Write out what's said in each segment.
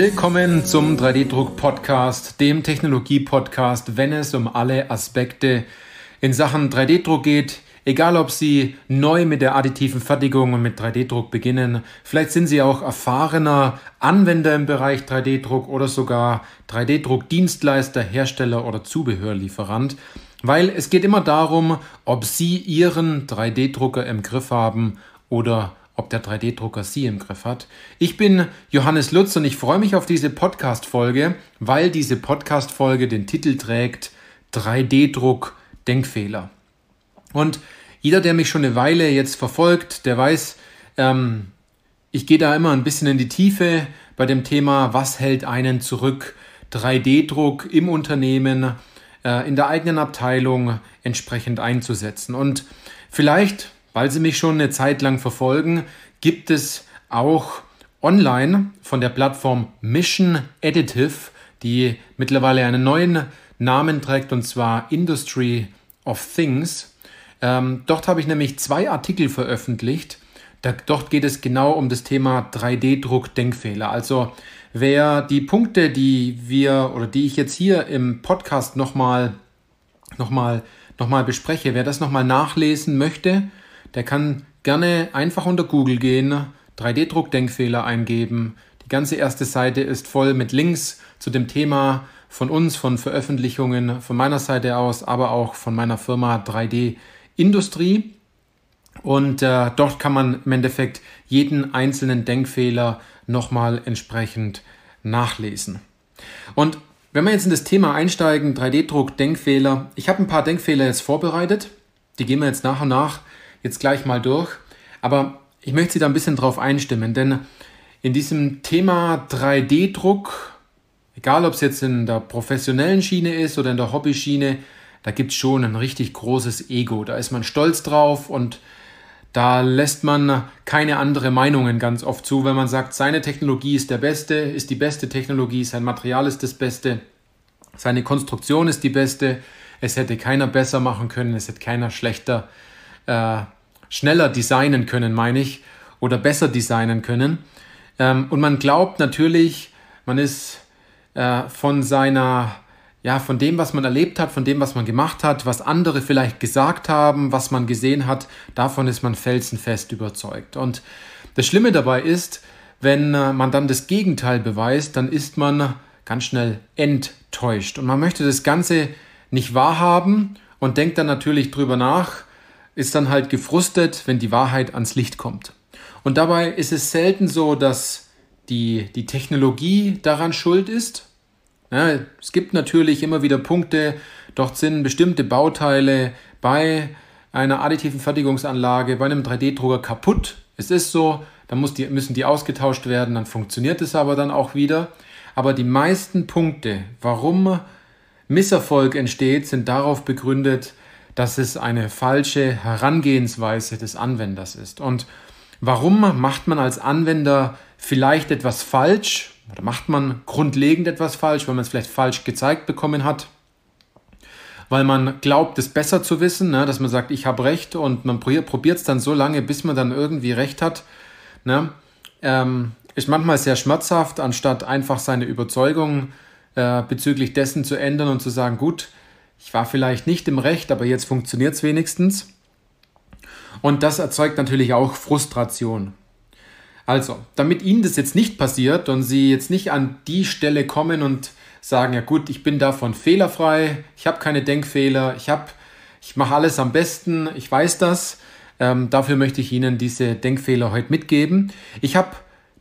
Willkommen zum 3D-Druck-Podcast, dem Technologie-Podcast, wenn es um alle Aspekte in Sachen 3D-Druck geht. Egal, ob Sie neu mit der additiven Fertigung und mit 3D-Druck beginnen, vielleicht sind Sie auch erfahrener Anwender im Bereich 3D-Druck oder sogar 3D-Druck-Dienstleister, Hersteller oder Zubehörlieferant. Weil es geht immer darum, ob Sie Ihren 3D-Drucker im Griff haben oder nicht ob der 3D-Drucker Sie im Griff hat. Ich bin Johannes Lutz und ich freue mich auf diese Podcast-Folge, weil diese Podcast-Folge den Titel trägt 3D-Druck Denkfehler. Und jeder, der mich schon eine Weile jetzt verfolgt, der weiß, ähm, ich gehe da immer ein bisschen in die Tiefe bei dem Thema, was hält einen zurück? 3D-Druck im Unternehmen, äh, in der eigenen Abteilung entsprechend einzusetzen. Und vielleicht weil sie mich schon eine Zeit lang verfolgen, gibt es auch online von der Plattform Mission Additive, die mittlerweile einen neuen Namen trägt und zwar Industry of Things. Ähm, dort habe ich nämlich zwei Artikel veröffentlicht. Da, dort geht es genau um das Thema 3D-Druck-Denkfehler. Also wer die Punkte, die wir oder die ich jetzt hier im Podcast nochmal noch mal, noch mal bespreche, wer das nochmal nachlesen möchte, der kann gerne einfach unter Google gehen, 3D-Druck-Denkfehler eingeben. Die ganze erste Seite ist voll mit Links zu dem Thema von uns, von Veröffentlichungen von meiner Seite aus, aber auch von meiner Firma 3D Industrie. Und äh, dort kann man im Endeffekt jeden einzelnen Denkfehler nochmal entsprechend nachlesen. Und wenn wir jetzt in das Thema einsteigen, 3D-Druck, Denkfehler, ich habe ein paar Denkfehler jetzt vorbereitet. Die gehen wir jetzt nach und nach jetzt gleich mal durch. Aber ich möchte Sie da ein bisschen drauf einstimmen, denn in diesem Thema 3D-Druck, egal ob es jetzt in der professionellen Schiene ist oder in der Hobby-Schiene, da gibt es schon ein richtig großes Ego. Da ist man stolz drauf und da lässt man keine andere Meinungen ganz oft zu, wenn man sagt, seine Technologie ist der beste, ist die beste Technologie, sein Material ist das beste, seine Konstruktion ist die beste, es hätte keiner besser machen können, es hätte keiner schlechter äh, äh, schneller designen können, meine ich, oder besser designen können. Ähm, und man glaubt natürlich, man ist äh, von seiner, ja, von dem, was man erlebt hat, von dem, was man gemacht hat, was andere vielleicht gesagt haben, was man gesehen hat, davon ist man felsenfest überzeugt. Und das Schlimme dabei ist, wenn äh, man dann das Gegenteil beweist, dann ist man ganz schnell enttäuscht. Und man möchte das Ganze nicht wahrhaben und denkt dann natürlich drüber nach, ist dann halt gefrustet, wenn die Wahrheit ans Licht kommt. Und dabei ist es selten so, dass die, die Technologie daran schuld ist. Ja, es gibt natürlich immer wieder Punkte, dort sind bestimmte Bauteile bei einer additiven Fertigungsanlage, bei einem 3D-Drucker kaputt. Es ist so, dann die, müssen die ausgetauscht werden, dann funktioniert es aber dann auch wieder. Aber die meisten Punkte, warum Misserfolg entsteht, sind darauf begründet, dass es eine falsche Herangehensweise des Anwenders ist. Und warum macht man als Anwender vielleicht etwas falsch oder macht man grundlegend etwas falsch, weil man es vielleicht falsch gezeigt bekommen hat? Weil man glaubt, es besser zu wissen, ne? dass man sagt, ich habe recht und man probiert es dann so lange, bis man dann irgendwie recht hat. Ne? Ähm, ist manchmal sehr schmerzhaft, anstatt einfach seine Überzeugung äh, bezüglich dessen zu ändern und zu sagen, gut, ich war vielleicht nicht im Recht, aber jetzt funktioniert es wenigstens. Und das erzeugt natürlich auch Frustration. Also, damit Ihnen das jetzt nicht passiert und Sie jetzt nicht an die Stelle kommen und sagen, ja gut, ich bin davon fehlerfrei, ich habe keine Denkfehler, ich, ich mache alles am besten, ich weiß das, ähm, dafür möchte ich Ihnen diese Denkfehler heute mitgeben. Ich habe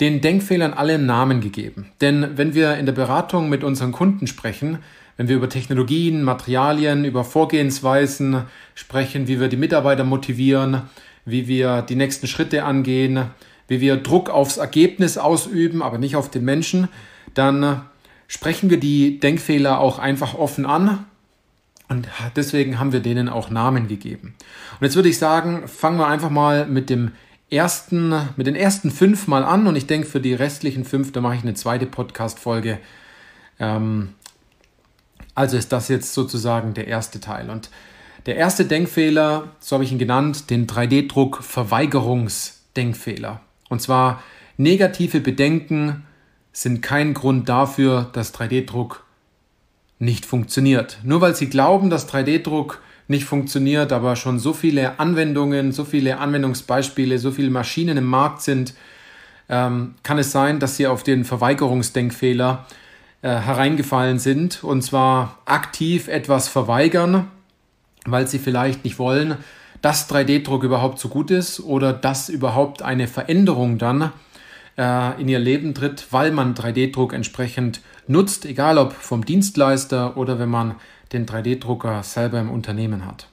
den Denkfehlern alle Namen gegeben. Denn wenn wir in der Beratung mit unseren Kunden sprechen, wenn wir über Technologien, Materialien, über Vorgehensweisen sprechen, wie wir die Mitarbeiter motivieren, wie wir die nächsten Schritte angehen, wie wir Druck aufs Ergebnis ausüben, aber nicht auf den Menschen, dann sprechen wir die Denkfehler auch einfach offen an. Und deswegen haben wir denen auch Namen gegeben. Und jetzt würde ich sagen, fangen wir einfach mal mit dem ersten, mit den ersten fünf mal an. Und ich denke, für die restlichen fünf, da mache ich eine zweite Podcast-Folge. Ähm, also ist das jetzt sozusagen der erste Teil. Und der erste Denkfehler, so habe ich ihn genannt, den 3D-Druck-Verweigerungsdenkfehler. Und zwar negative Bedenken sind kein Grund dafür, dass 3D-Druck nicht funktioniert. Nur weil Sie glauben, dass 3D-Druck nicht funktioniert, aber schon so viele Anwendungen, so viele Anwendungsbeispiele, so viele Maschinen im Markt sind, ähm, kann es sein, dass Sie auf den Verweigerungsdenkfehler äh, hereingefallen sind und zwar aktiv etwas verweigern, weil sie vielleicht nicht wollen, dass 3D-Druck überhaupt so gut ist oder dass überhaupt eine Veränderung dann äh, in ihr Leben tritt, weil man 3D-Druck entsprechend nutzt, egal ob vom Dienstleister oder wenn man den 3D-Drucker selber im Unternehmen hat.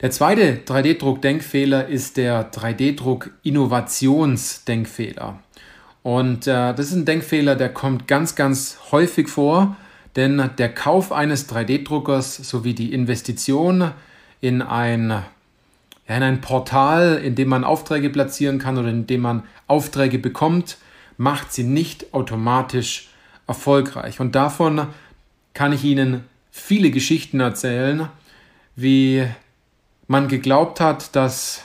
Der zweite 3D-Druck-Denkfehler ist der 3D-Druck-Innovationsdenkfehler. Und äh, das ist ein Denkfehler, der kommt ganz, ganz häufig vor, denn der Kauf eines 3D-Druckers sowie die Investition in ein, ja, in ein Portal, in dem man Aufträge platzieren kann oder in dem man Aufträge bekommt, macht sie nicht automatisch erfolgreich. Und davon kann ich Ihnen viele Geschichten erzählen, wie man geglaubt hat, dass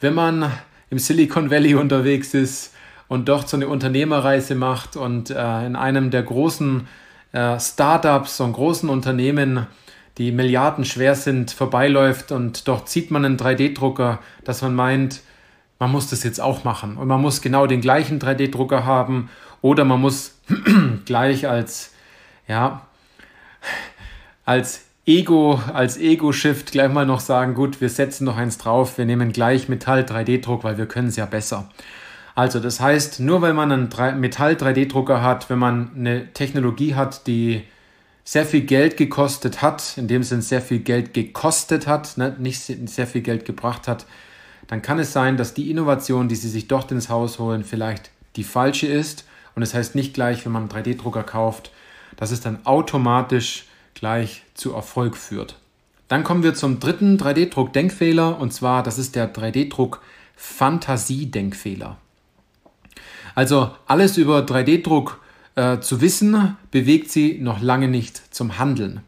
wenn man im Silicon Valley unterwegs ist, und dort so eine Unternehmerreise macht und äh, in einem der großen äh, Startups und großen Unternehmen, die milliardenschwer sind, vorbeiläuft und dort zieht man einen 3D-Drucker, dass man meint, man muss das jetzt auch machen und man muss genau den gleichen 3D-Drucker haben oder man muss gleich als ja als Ego, als Ego-Shift gleich mal noch sagen, gut, wir setzen noch eins drauf, wir nehmen gleich Metall 3D-Druck, weil wir können es ja besser. Also das heißt, nur weil man einen Metall-3D-Drucker hat, wenn man eine Technologie hat, die sehr viel Geld gekostet hat, in dem Sinn sehr viel Geld gekostet hat, ne, nicht sehr viel Geld gebracht hat, dann kann es sein, dass die Innovation, die sie sich dort ins Haus holen, vielleicht die falsche ist. Und das heißt nicht gleich, wenn man einen 3D-Drucker kauft, dass es dann automatisch gleich zu Erfolg führt. Dann kommen wir zum dritten 3D-Druck-Denkfehler und zwar, das ist der 3D-Druck-Fantasie-Denkfehler. Also alles über 3D-Druck äh, zu wissen, bewegt sie noch lange nicht zum Handeln.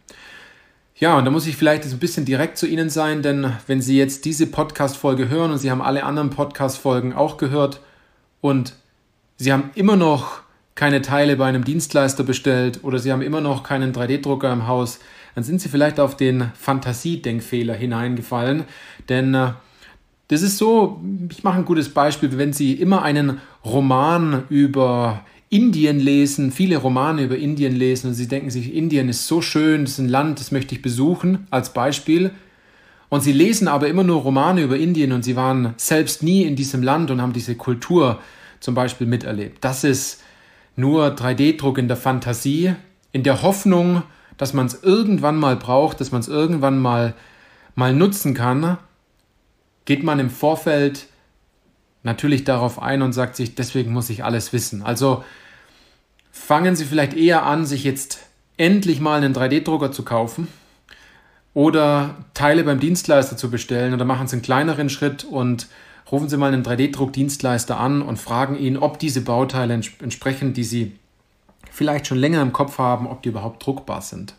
Ja, und da muss ich vielleicht ein bisschen direkt zu Ihnen sein, denn wenn Sie jetzt diese Podcast-Folge hören und Sie haben alle anderen Podcast-Folgen auch gehört und Sie haben immer noch keine Teile bei einem Dienstleister bestellt oder Sie haben immer noch keinen 3D-Drucker im Haus, dann sind Sie vielleicht auf den Fantasiedenkfehler hineingefallen, denn äh, das ist so, ich mache ein gutes Beispiel, wenn Sie immer einen Roman über Indien lesen, viele Romane über Indien lesen und Sie denken sich, Indien ist so schön, das ist ein Land, das möchte ich besuchen, als Beispiel. Und Sie lesen aber immer nur Romane über Indien und Sie waren selbst nie in diesem Land und haben diese Kultur zum Beispiel miterlebt. Das ist nur 3D-Druck in der Fantasie, in der Hoffnung, dass man es irgendwann mal braucht, dass man es irgendwann mal, mal nutzen kann geht man im Vorfeld natürlich darauf ein und sagt sich, deswegen muss ich alles wissen. Also fangen Sie vielleicht eher an, sich jetzt endlich mal einen 3D-Drucker zu kaufen oder Teile beim Dienstleister zu bestellen oder machen Sie einen kleineren Schritt und rufen Sie mal einen 3 d druckdienstleister an und fragen ihn, ob diese Bauteile entsprechen, die Sie vielleicht schon länger im Kopf haben, ob die überhaupt druckbar sind.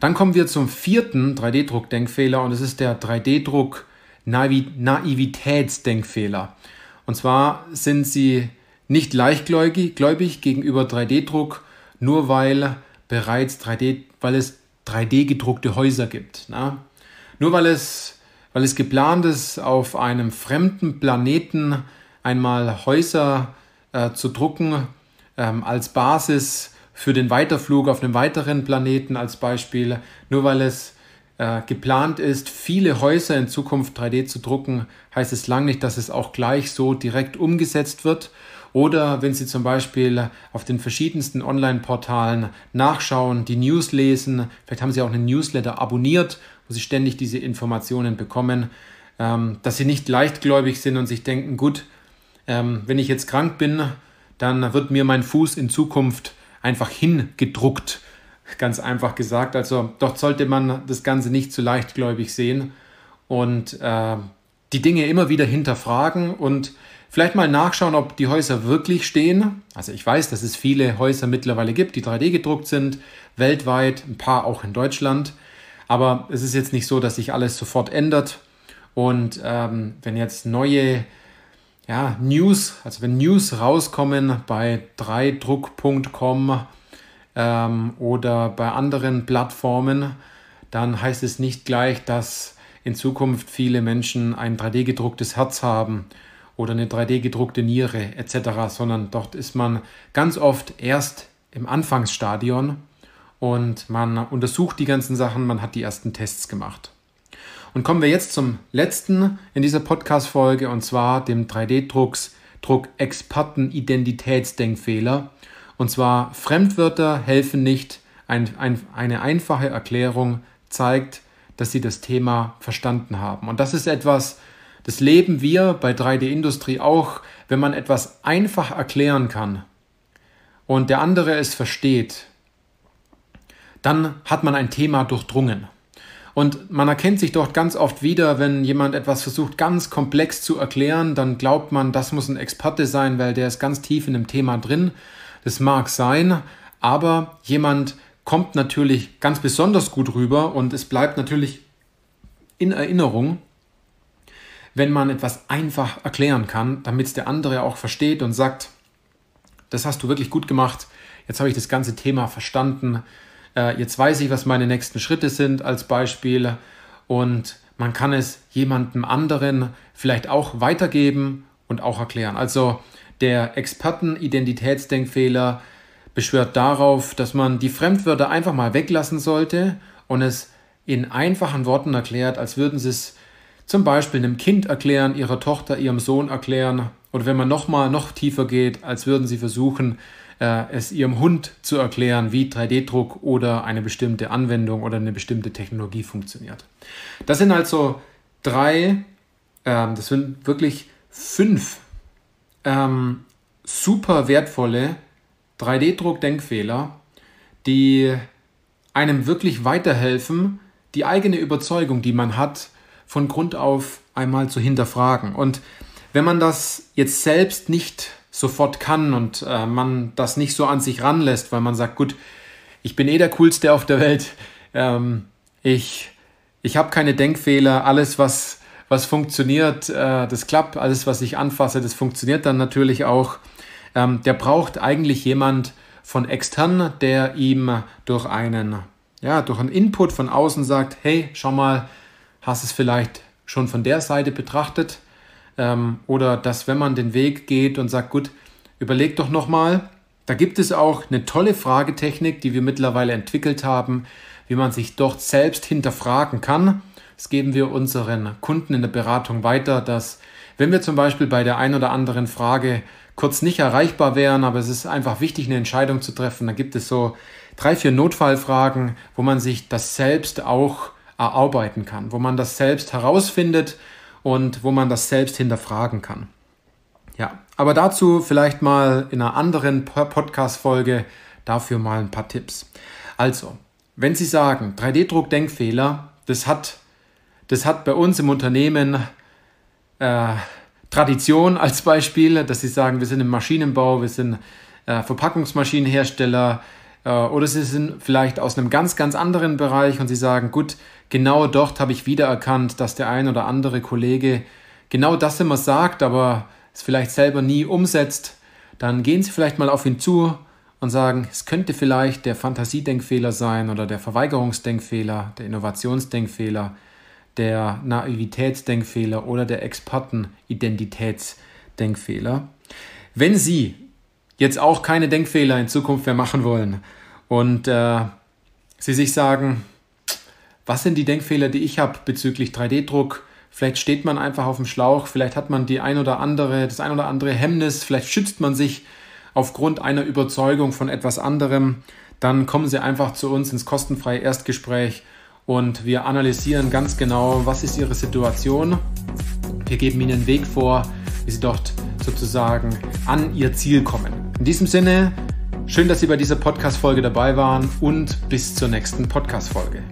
Dann kommen wir zum vierten 3D-Druck-Denkfehler und es ist der 3D-Druck-Naivitätsdenkfehler. Und zwar sind sie nicht leichtgläubig gegenüber 3D-Druck, nur weil bereits 3D, weil es 3D gedruckte Häuser gibt. Na? Ne? Nur weil es, weil es geplant ist, auf einem fremden Planeten einmal Häuser äh, zu drucken ähm, als Basis für den Weiterflug auf einem weiteren Planeten als Beispiel. Nur weil es äh, geplant ist, viele Häuser in Zukunft 3D zu drucken, heißt es lang nicht, dass es auch gleich so direkt umgesetzt wird. Oder wenn Sie zum Beispiel auf den verschiedensten Online-Portalen nachschauen, die News lesen, vielleicht haben Sie auch einen Newsletter abonniert, wo Sie ständig diese Informationen bekommen, ähm, dass Sie nicht leichtgläubig sind und sich denken, gut, ähm, wenn ich jetzt krank bin, dann wird mir mein Fuß in Zukunft einfach hingedruckt, ganz einfach gesagt. Also dort sollte man das Ganze nicht zu leichtgläubig sehen und äh, die Dinge immer wieder hinterfragen und vielleicht mal nachschauen, ob die Häuser wirklich stehen. Also ich weiß, dass es viele Häuser mittlerweile gibt, die 3D gedruckt sind, weltweit, ein paar auch in Deutschland. Aber es ist jetzt nicht so, dass sich alles sofort ändert. Und ähm, wenn jetzt neue ja, News, also wenn News rauskommen bei 3druck.com ähm, oder bei anderen Plattformen, dann heißt es nicht gleich, dass in Zukunft viele Menschen ein 3D-gedrucktes Herz haben oder eine 3D-gedruckte Niere etc., sondern dort ist man ganz oft erst im Anfangsstadion und man untersucht die ganzen Sachen, man hat die ersten Tests gemacht. Und kommen wir jetzt zum letzten in dieser Podcast-Folge und zwar dem 3D-Drucks Druck Experten Identitätsdenkfehler. Und zwar Fremdwörter helfen nicht. Ein, ein, eine einfache Erklärung zeigt, dass sie das Thema verstanden haben. Und das ist etwas, das leben wir bei 3D-Industrie auch, wenn man etwas einfach erklären kann und der andere es versteht, dann hat man ein Thema durchdrungen. Und man erkennt sich dort ganz oft wieder, wenn jemand etwas versucht, ganz komplex zu erklären, dann glaubt man, das muss ein Experte sein, weil der ist ganz tief in dem Thema drin. Das mag sein, aber jemand kommt natürlich ganz besonders gut rüber und es bleibt natürlich in Erinnerung, wenn man etwas einfach erklären kann, damit es der andere auch versteht und sagt, das hast du wirklich gut gemacht, jetzt habe ich das ganze Thema verstanden, äh, jetzt weiß ich, was meine nächsten Schritte sind als Beispiel und man kann es jemandem anderen vielleicht auch weitergeben und auch erklären. Also der Experten-Identitätsdenkfehler beschwört darauf, dass man die Fremdwörter einfach mal weglassen sollte und es in einfachen Worten erklärt, als würden sie es zum Beispiel einem Kind erklären, ihrer Tochter, ihrem Sohn erklären. Oder wenn man nochmal noch tiefer geht, als würden sie versuchen, äh, es ihrem Hund zu erklären, wie 3D-Druck oder eine bestimmte Anwendung oder eine bestimmte Technologie funktioniert. Das sind also drei, ähm, das sind wirklich fünf ähm, super wertvolle 3D-Druck-Denkfehler, die einem wirklich weiterhelfen, die eigene Überzeugung, die man hat, von Grund auf einmal zu hinterfragen. Und wenn man das jetzt selbst nicht sofort kann und äh, man das nicht so an sich ranlässt, weil man sagt, gut, ich bin eh der Coolste auf der Welt, ähm, ich, ich habe keine Denkfehler, alles, was, was funktioniert, äh, das klappt, alles, was ich anfasse, das funktioniert dann natürlich auch. Ähm, der braucht eigentlich jemand von extern, der ihm durch einen, ja, durch einen Input von außen sagt, hey, schau mal, hast es vielleicht schon von der Seite betrachtet? Ähm, oder dass, wenn man den Weg geht und sagt, gut, überleg doch nochmal. Da gibt es auch eine tolle Fragetechnik, die wir mittlerweile entwickelt haben, wie man sich dort selbst hinterfragen kann. Das geben wir unseren Kunden in der Beratung weiter, dass wenn wir zum Beispiel bei der einen oder anderen Frage kurz nicht erreichbar wären, aber es ist einfach wichtig, eine Entscheidung zu treffen, dann gibt es so drei, vier Notfallfragen, wo man sich das selbst auch erarbeiten kann, wo man das selbst herausfindet, und wo man das selbst hinterfragen kann. Ja, aber dazu vielleicht mal in einer anderen Podcast-Folge dafür mal ein paar Tipps. Also, wenn Sie sagen, 3D-Druck-Denkfehler, das hat, das hat bei uns im Unternehmen äh, Tradition als Beispiel, dass Sie sagen, wir sind im Maschinenbau, wir sind äh, Verpackungsmaschinenhersteller äh, oder Sie sind vielleicht aus einem ganz, ganz anderen Bereich und Sie sagen, gut, genau dort habe ich wiedererkannt, dass der ein oder andere Kollege genau das immer sagt, aber es vielleicht selber nie umsetzt, dann gehen Sie vielleicht mal auf ihn zu und sagen, es könnte vielleicht der Fantasiedenkfehler sein oder der Verweigerungsdenkfehler, der Innovationsdenkfehler, der Naivitätsdenkfehler oder der Expertenidentitätsdenkfehler. Wenn Sie jetzt auch keine Denkfehler in Zukunft mehr machen wollen und äh, Sie sich sagen, was sind die Denkfehler, die ich habe bezüglich 3D-Druck? Vielleicht steht man einfach auf dem Schlauch, vielleicht hat man die ein oder andere, das ein oder andere Hemmnis, vielleicht schützt man sich aufgrund einer Überzeugung von etwas anderem. Dann kommen Sie einfach zu uns ins kostenfreie Erstgespräch und wir analysieren ganz genau, was ist Ihre Situation. Wir geben Ihnen einen Weg vor, wie Sie dort sozusagen an Ihr Ziel kommen. In diesem Sinne, schön, dass Sie bei dieser Podcast-Folge dabei waren und bis zur nächsten Podcast-Folge.